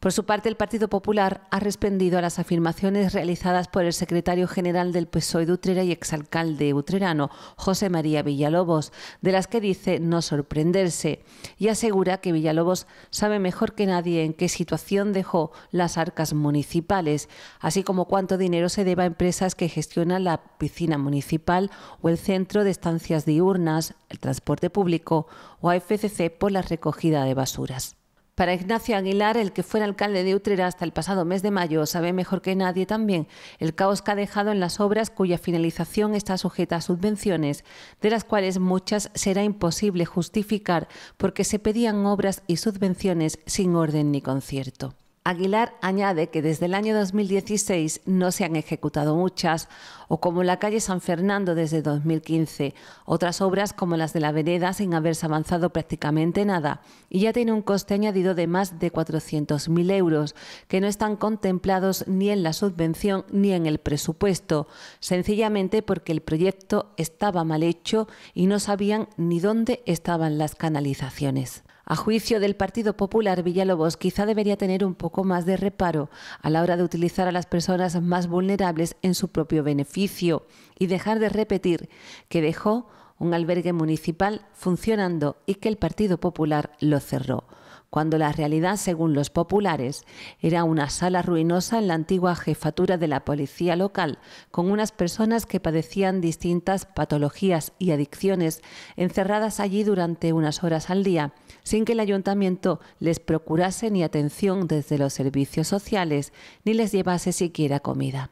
Por su parte, el Partido Popular ha respondido a las afirmaciones realizadas por el secretario general del PSOE de Utrera y exalcalde utrerano, José María Villalobos, de las que dice no sorprenderse y asegura que Villalobos sabe mejor que nadie en qué situación dejó las arcas municipales, así como cuánto dinero se debe a empresas que gestionan la piscina municipal o el centro de estancias diurnas, el transporte público o a FCC por la recogida de basuras. Para Ignacio Aguilar, el que fue alcalde de Utrera hasta el pasado mes de mayo, sabe mejor que nadie también el caos que ha dejado en las obras cuya finalización está sujeta a subvenciones, de las cuales muchas será imposible justificar porque se pedían obras y subvenciones sin orden ni concierto. Aguilar añade que desde el año 2016 no se han ejecutado muchas, o como la calle San Fernando desde 2015, otras obras como las de la vereda sin haberse avanzado prácticamente nada, y ya tiene un coste añadido de más de 400.000 euros, que no están contemplados ni en la subvención ni en el presupuesto, sencillamente porque el proyecto estaba mal hecho y no sabían ni dónde estaban las canalizaciones. A juicio del Partido Popular, Villalobos quizá debería tener un poco más de reparo a la hora de utilizar a las personas más vulnerables en su propio beneficio y dejar de repetir que dejó un albergue municipal funcionando y que el Partido Popular lo cerró, cuando la realidad, según los populares, era una sala ruinosa en la antigua jefatura de la policía local, con unas personas que padecían distintas patologías y adicciones, encerradas allí durante unas horas al día, sin que el ayuntamiento les procurase ni atención desde los servicios sociales, ni les llevase siquiera comida.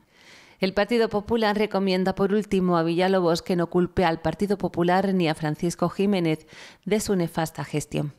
El Partido Popular recomienda por último a Villalobos que no culpe al Partido Popular ni a Francisco Jiménez de su nefasta gestión.